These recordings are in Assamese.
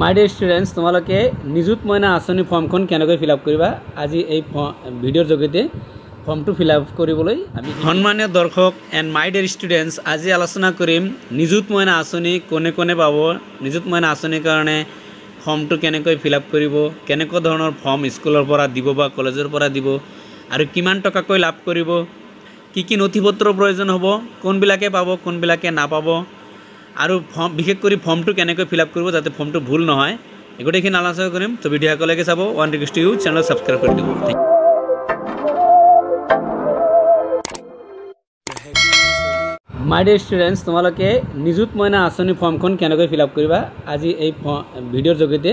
মাই ডিয়াৰ ষ্টুডেণ্টছ তোমালোকে নিযুত মইনা আঁচনি ফৰ্মখন কেনেকৈ ফিল আপ কৰিবা আজি এই ভিডিঅ'ৰ যোগেদি ফৰ্মটো ফিল আপ কৰিবলৈ আমি সন্মানীয় দৰ্শক এণ্ড মাই ডিয়াৰ ষ্টুডেণ্টছ আজি আলোচনা কৰিম নিযুত মইনা আঁচনি কোনে কোনে পাব নিযুত মইনা আঁচনিৰ কাৰণে ফৰ্মটো কেনেকৈ ফিল আপ কৰিব কেনেকুৱা ধৰণৰ ফৰ্ম স্কুলৰ পৰা দিব বা কলেজৰ পৰা দিব আৰু কিমান টকাকৈ লাভ কৰিব কি কি নথি পত্ৰৰ প্ৰয়োজন হ'ব কোনবিলাকে পাব কোনবিলাকে নাপাব আৰু ফৰ্ম বিশেষ কৰি ফৰ্মটো কেনেকৈ ফিল আপ কৰিব যাতে ফৰ্মটো ভুল নহয় এই গোটেইখিনি আলোচনা কৰিম তো ভিডিঅ'সকলে চাব one request you channel subscribe কৰি দিব মাই ডিয়াৰ ষ্টুডেণ্টছ তোমালোকে নিযুত মইনা আঁচনি ফৰ্মখন কেনেকৈ ফিল আপ কৰিবা আজি এই ভিডিঅ'ৰ যোগেদি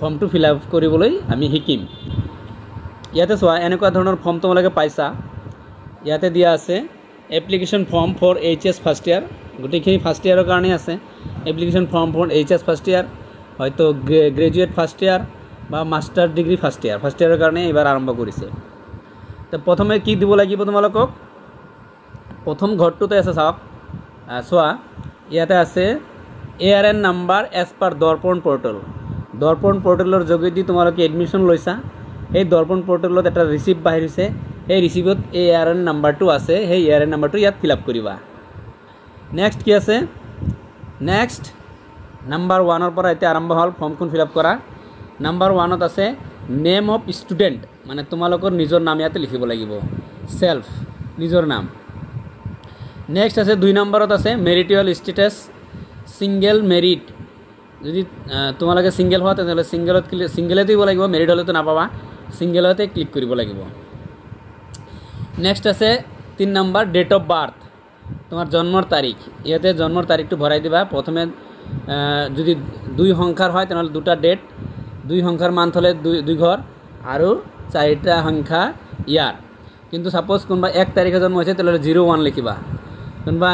ফৰ্মটো ফিল আপ কৰিবলৈ আমি শিকিম ইয়াতে চোৱা এনেকুৱা ধৰণৰ ফৰ্ম তোমালোকে পাইছা ইয়াতে দিয়া আছে application form for H S first year গোটেইখিনি ফাৰ্ষ্ট ইয়াৰৰ কাৰণে আছে application form form H S first year হয়তো গ্ৰেজুৱেট ফাৰ্ষ্ট ইয়াৰ বা master degree first year first ইয়াৰৰ কাৰণে এইবাৰ আৰম্ভ কৰিছে তো প্ৰথমে কি দিব লাগিব তোমালোকক প্ৰথম ঘৰটোতে আছে চাওক চোৱা ইয়াতে আছে A R N number as per Darpan portal Darpan পৰ্টেলৰ যোগেদি তোমালোকে এডমিশ্যন লৈছা সেই দৰ্পণ পৰ্টেলত এটা ৰিচিপ্ট বাহিৰিছে সেই ৰিচিপ্টত এ আৰ এন নাম্বাৰটো আছে সেই এ আৰ এন নাম্বাৰটো ইয়াত ফিল আপ কৰিবা নেক্সট কি আছে নেক্সট নাম্বাৰ ওৱানৰ পৰা এতিয়া আৰম্ভ হ'ল ফৰ্মখন ফিল আপ কৰা নাম্বাৰ ওৱানত আছে নেম অফ ষ্টুডেণ্ট মানে তোমালোকৰ নিজৰ নাম ইয়াতে লিখিব লাগিব ছেল্ফ নিজৰ নাম নেক্সট আছে দুই নম্বৰত আছে মেৰিটুৱেল ষ্টেটাছ ছিংগল মেৰিট যদি তোমালোকে ছিংগল হোৱা তেনেহ'লে ছিংগলত ক্লিক ছিংগলে দিব লাগিব মেৰিড হ'লেতো নাপাবা ছিংগলতে ক্লিক কৰিব লাগিব নেক্সট আছে তিনি নম্বৰ ডেট অফ বাৰ্থ তোমার জন্মর তারিখ ইয়াতে জন্মর তারিখটু ভরাই দিবা প্রথমে যদি দুই সংখ্যার হয় তাহলে দুটা ডেট দুই সংখ্যার মান্থ হলে দুই ঘর আর চারিটা সংখ্যা ইয়ার কিন্তু সাপোজ কোনবা এক তারিখে জন্ম হয়েছে তাহলে জিরো ওয়ান লিখবা কোনবা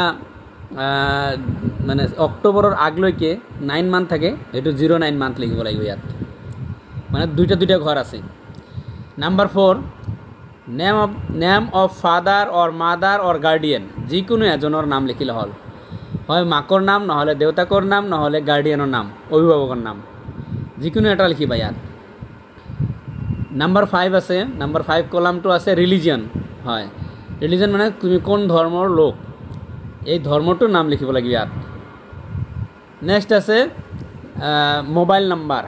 মানে অক্টোবরের আগলৈকে নাইন মান্থ থাকে এইটু জিরো নাইন মান্থ লিখব লাগবে ইয়াত মানে দুইটা দুইটা ঘর আছে number four name of name of father or mother or guardian যিকোনো এজনৰ নাম লিখিলে হ'ল হয় মাকৰ নাম নহ'লে দেউতাকৰ নাম নহ'লে গাৰ্ডিয়ানৰ নাম অভিভাৱকৰ নাম যিকোনো এটা লিখিবা ইয়াত নাম্বাৰ ফাইভ আছে নাম্বাৰ ফাইভ কলামটো আছে ৰিলিজন হয় ৰিলিজন মানে তুমি কোন ধৰ্মৰ লোক এই ধৰ্মটোৰ নাম লিখিব লাগিব ইয়াত নেক্সট আছে মোবাইল নাম্বাৰ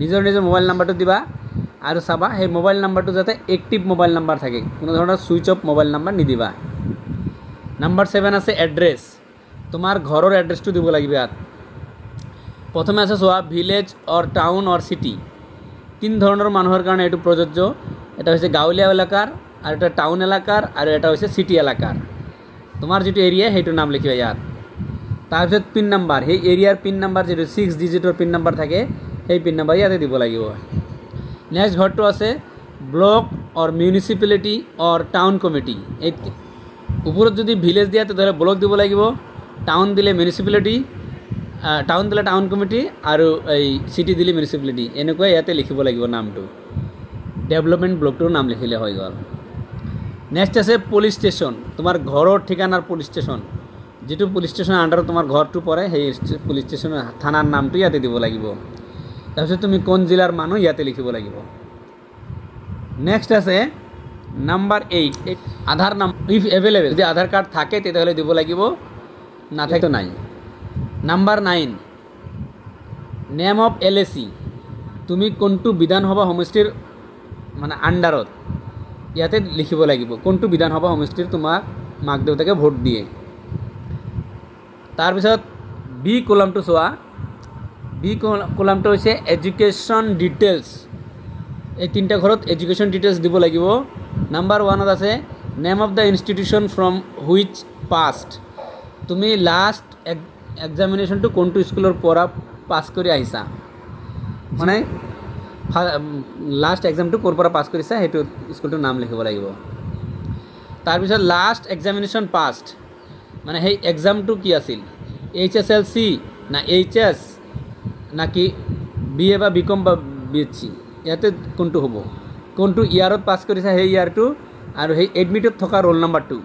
নিজৰ নিজৰ মোবাইল নাম্বাৰটো দিবা আৰু চাবা সেই মোবাইল নাম্বাৰটো যাতে এক্টিভ মোবাইল নাম্বাৰ থাকে কোনো ধৰণৰ ছুইচ অফ মোবাইল নাম্বাৰ নিদিবা নাম্বাৰ ছেভেন আছে এড্ৰেছ তোমাৰ ঘৰৰ এড্ৰেছটো দিব লাগিব ইয়াত প্ৰথমে আছে চোৱা village or town or city তিনি ধৰণৰ মানুহৰ কাৰণে এইটো প্ৰযোজ্য এটা হৈছে গাঁৱলীয়া এলেকাৰ আৰু এটা টাউন এলেকাৰ আৰু এটা হৈছে চিটি এলেকাৰ তোমাৰ যিটো এৰিয়া সেইটো নাম লিখিবা ইয়াত তাৰপিছত পিন নাম্বাৰ সেই এৰিয়াৰ পিন নম্বৰ যিটো ছিক্স ডিজিটৰ পিন নম্বৰ থাকে সেই পিন নাম্বাৰ ইয়াতে দিব লাগিব নেক্সট ঘরটো আছে block or municipality or town committee এই উপর যদি ভিলেজ দিয়া তো ব্লক দিব লাগিব টাউন দিলে মিউনিসিপালিটি টাউন দিলে টাউন কমিটি আর এই সিটি দিলে মিউনিসিপালিটি এনেকা ইয়াতে লিখিব লাগিব নামটো ডেভেলপমেন্ট ব্লকটোর নাম লিখিলে হয়ে গেল নেক্সট আছে পুলিশ স্টেশন তোমার ঘরের ঠিকানার পুলিশ স্টেশন যেটু পুলিশ স্টেশন আন্ডার তোমার ঘরটো পড়ে সেই পুলিশ স্টেশন থানার নামটো ইয়াতে দিব লাগিব তাৰপিছত তুমি কোন জিলাৰ মানুহ ইয়াতে লিখিব লাগিব নেক্সট আছে নাম্বাৰ এইট আধাৰ নাম ইফ এভেইলেবল যদি আধাৰ কাৰ্ড থাকে তেতিয়াহ'লে দিব লাগিব নাথাকেতো নাই number nine name of L A C তুমি কোনটো বিধানসভা সমষ্টিৰ মানে আণ্ডাৰত ইয়াতে লিখিব লাগিব কোনটো বিধানসভা সমষ্টিৰ তোমাক মাক দেউতাকে ভোট দিয়ে তাৰপিছত বি কলমটো চোৱা বি কলামটো হৈছে এডুকেশ্যন ডিটেইলছ এই তিনিটা ঘৰত এডুকেশ্যন ডিটেইলছ দিব লাগিব নাম্বাৰ ওৱানত আছে name of the institution from which passed তুমি লাষ্ট এক্সামিনেশ্যনটো কোনটো স্কুলৰ পৰা পাছ কৰি আহিছা মানে লাষ্ট এক্সামটো ক'ৰ পৰা পাছ কৰিছা সেইটো স্কুলটোৰ নাম লিখিব লাগিব তাৰপিছত লাষ্ট এক্সামিনেশ্যন পাষ্ট মানে সেই এক্সামটো কি আছিল এইচ এছ এল চি না এইচ এছ নাকি বি এ বা বিকম বা বি এছ চি ইয়াতে কোনটো হ'ব কোনটো ইয়াৰত পাছ কৰিছা সেই ইয়াৰটো আৰু সেই এডমিটত থকা ৰোল নাম্বাৰটো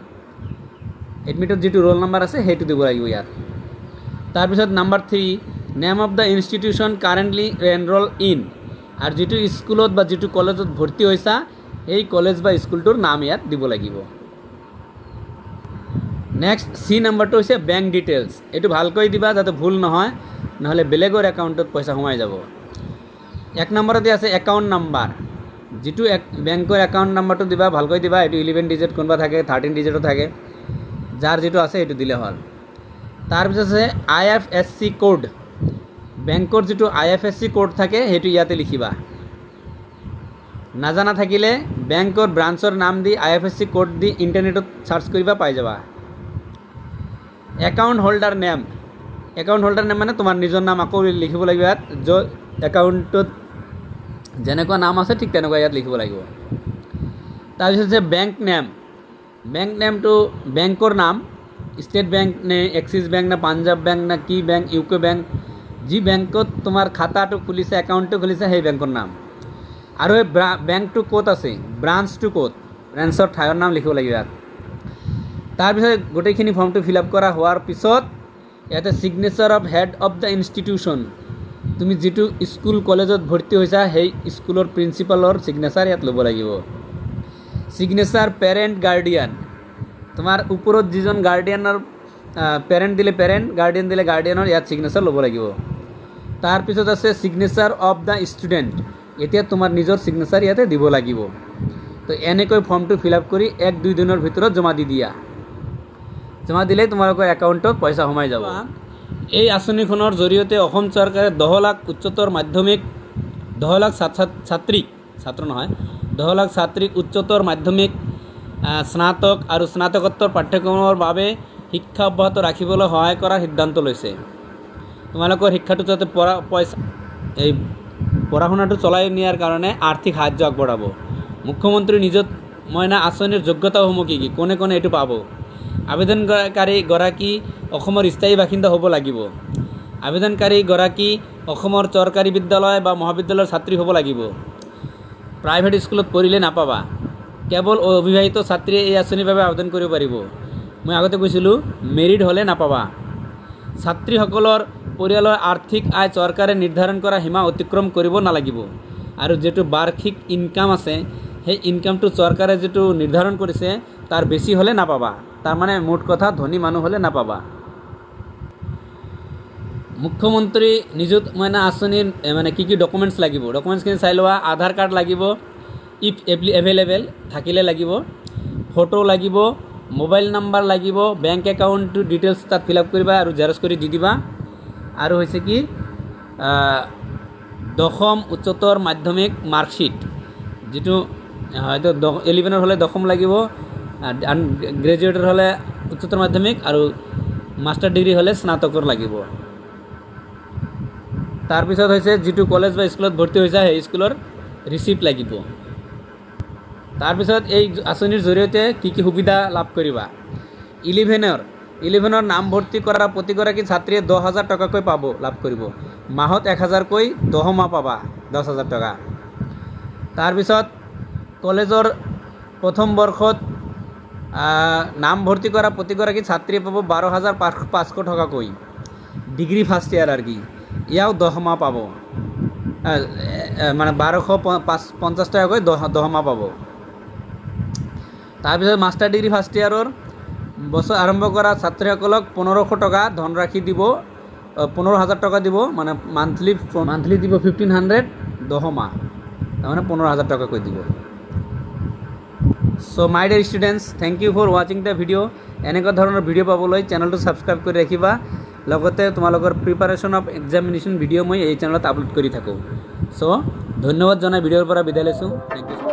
এডমিটত যিটো ৰোল নাম্বাৰ আছে সেইটো দিব লাগিব ইয়াত তাৰপিছত number three name of the institution currently enrol in আৰু যিটো স্কুলত বা যিটো কলেজত ভৰ্তি হৈছা সেই কলেজ বা স্কুলটোৰ নাম ইয়াত দিব লাগিব নেক্সট চি নম্বৰটো হৈছে বেংক ডিটেইলছ এইটো ভালকৈ দিবা যাতে ভুল নহয় নহ'লে বেলেগৰ একাউণ্টত পইচা সোমাই যাব এক নম্বৰতে আছে একাউণ্ট নাম্বাৰ যিটো এক বেংকৰ একাউণ্ট নাম্বাৰটো দিবা ভালকৈ দিবা এইটো ইলেভেন ডিজিট কোনোবা থাকে থাৰ্টিন ডিজিটো থাকে যাৰ যিটো আছে সেইটো দিলে হ'ল তাৰপিছত আছে I F S C code বেংকৰ যিটো I F S C code থাকে সেইটো ইয়াতে লিখিবা নাজানা থাকিলে বেংকৰ ব্ৰাঞ্চৰ নাম দি I F S C code দি ইণ্টাৰনেটত ছাৰ্চ কৰিবা পাই যাবা account holder name account holder name মানে তোমাৰ নিজৰ নাম আকৌ লিখিব লাগিব ইয়াত য'ত একাউণ্টত যেনেকুৱা নাম আছে ঠিক তেনেকুৱা ইয়াত লিখিব লাগিব তাৰপিছত হৈছে বেংক নেম বেংক নেমটো বেংকৰ নাম ষ্টেট বেংক নে এক্সিছ বেংক নে পাঞ্জাৱ বেংক নে কি বেংক ইউকো বেংক যি বেংকত তোমাৰ খাতাটো খুলিছে একাউণ্টটো খুলিছে সেই বেংকৰ নাম আৰু এই বেংকটো ক'ত আছে ব্ৰাঞ্চটো ক'ত ব্ৰাঞ্চৰ ঠাইৰ নাম লিখিব লাগিব ইয়াত তাৰপিছত গোটেইখিনি ফৰ্মটো ফিল আপ কৰা হোৱাৰ পিছত ইয়াতে signature of head of the institution তুমি যিটো স্কুল কলেজত ভৰ্তি হৈছা সেই স্কুলৰ প্ৰিন্সিপালৰ ছিগনেচাৰ ইয়াত ল'ব লাগিব ছিগনেচাৰ পেৰেণ্ট গাৰ্ডিয়ান তোমাৰ ওপৰত যিজন গাৰ্ডিয়ানৰ পেৰেণ্ট দিলে পেৰেণ্ট গাৰ্ডিয়ান দিলে গাৰ্ডিয়ানৰ ইয়াত ছিগনেচাৰ ল'ব লাগিব তাৰপিছত আছে ছিগনেচাৰ অফ দ্য ষ্টুডেণ্ট এতিয়া তোমাৰ নিজৰ ছিগনেচাৰ ইয়াতে দিব লাগিব তো এনেকৈ ফৰ্মটো ফিল আপ কৰি এক দুই দিনৰ ভিতৰত জমা দি দিয়া জমা দিলেই তোমালোকৰ একাউণ্টত পইচা সোমাই যাব এই আঁচনিখনৰ জৰিয়তে অসম চৰকাৰে দহ লাখ উচ্চতৰ মাধ্যমিক দহ লাখ ছাত্ৰ ছাত্ৰীক ছাত্ৰ নহয় দহ লাখ ছাত্ৰীক উচ্চতৰ মাধ্যমিক স্নাতক আৰু স্নাতকোত্তৰ পাঠ্যক্ৰমৰ বাবে শিক্ষা অব্যাহত ৰাখিবলৈ সহায় কৰাৰ সিদ্ধান্ত লৈছে তোমালোকৰ শিক্ষাটো যাতে পৰা পইচা এই পঢ়া শুনাটো চলাই নিয়াৰ কাৰণে আৰ্থিক সাহায্য আগবঢ়াব মুখ্যমন্ত্ৰীৰ নিজত মই না আঁচনিৰ যোগ্যতাসমূহ কি কি কোনে কোনে এইটো পাব আবেদনকাৰীগৰাকী অসমৰ স্থায়ী বাসিন্দা হ'ব লাগিব আবেদনকাৰীগৰাকী অসমৰ চৰকাৰী বিদ্যালয় বা মহাবিদ্যালয়ৰ ছাত্ৰী হ'ব লাগিব প্ৰাইভেট স্কুলত পঢ়িলে নাপাবা কেৱল অবিবাহিত ছাত্ৰীয়ে এই আঁচনিৰ বাবে আবেদন কৰিব পাৰিব মই আগতে কৈছিলোঁ মেৰিড হ'লে নাপাবা ছাত্ৰীসকলৰ পৰিয়ালৰ আৰ্থিক আয় চৰকাৰে নিৰ্ধাৰণ কৰা সীমা অতিক্ৰম কৰিব নালাগিব আৰু যিটো বাৰ্ষিক ইনকাম আছে সেই ইনকামটো চৰকাৰে যিটো নিৰ্ধাৰণ কৰিছে তাৰ বেছি হ'লে নাপাবা তাৰমানে মোট কথা ধনী মানুহ হ'লে নাপাবা মুখ্যমন্ত্ৰী নিযুত মইনা আঁচনিৰ মানে কি কি ডকুমেণ্টছ লাগিব ডকুমেণ্টছখিনি চাই লোৱা আধাৰ কাৰ্ড লাগিব ইফ এভলি এভেইলেবল থাকিলে লাগিব ফটো লাগিব মোবাইল নাম্বাৰ লাগিব বেংক একাউণ্টটো ডিটেইলছ তাত ফিল আপ কৰিবা আৰু জেৰক্স কৰি দি দিবা আৰু হৈছে কি দশম উচ্চতৰ মাধ্যমিক মাৰ্কশ্বিট যিটো হয়তো দ ইলেভেনৰ হ'লে দশম লাগিব গ্ৰেজুৱেটৰ হ'লে উচ্চতৰ মাধ্যমিক আৰু মাষ্টাৰ ডিগ্ৰী হ'লে স্নাতকৰ লাগিব তাৰপিছত হৈছে যিটো কলেজ বা স্কুলত ভৰ্তি হৈছে সেই স্কুলৰ ৰিচিপ্ট লাগিব তাৰপিছত এই আঁচনিৰ জৰিয়তে কি কি সুবিধা লাভ কৰিবা ইলেভেনৰ ইলেভেনৰ নামভৰ্তি কৰা প্ৰতিগৰাকী ছাত্ৰীয়ে দহ হাজাৰ টকাকৈ পাব লাভ কৰিব মাহত এক হাজাৰকৈ দহমাহ পাবা দহ হাজাৰ টকা তাৰপিছত কলেজৰ প্ৰথম বৰ্ষত নামভৰ্তি কৰা প্ৰতিগৰাকী ছাত্ৰীয়ে পাব বাৰ হাজাৰ পাঁচ পাঁচশ টকাকৈ ডিগ্ৰী ফাৰ্ষ্ট ইয়াৰ আৰু কি ইয়াও দহমাহ পাব মানে বাৰশ পাঁচ পঞ্চাছ টকাকৈ দহ দহমাহ পাব তাৰপিছত মাষ্টাৰ ডিগ্ৰী ফাৰ্ষ্ট ইয়াৰৰ বছৰ আৰম্ভ কৰা ছাত্ৰীসকলক পোন্ধৰশ টকা ধনৰাশি দিব পোন্ধৰ হাজাৰ টকা দিব মানে মান্থলি মান্থলি দিব ফিফটিন হাণ্ড্ৰেড দহমাহ তাৰমানে পোন্ধৰ হাজাৰ টকাকৈ দিব so my dear students thank you for watching the video এনেকুৱা ধৰনেৰ ভিডিও পাবলৈ চ্যানেলটো সাবস্ক্ৰাইব কৰে ৰাখবা লগতে তোমালোকৰ প্ৰিপাৰেশ্যন অফ এক্সামিনেশ্যন ভিডিও মই এই চেনেলত আপলোড কৰি থাকোঁ সো ধন্যবাদ জনাই ভিডিওৰ পৰা বিদায় লৈছোঁ থেংক ইউ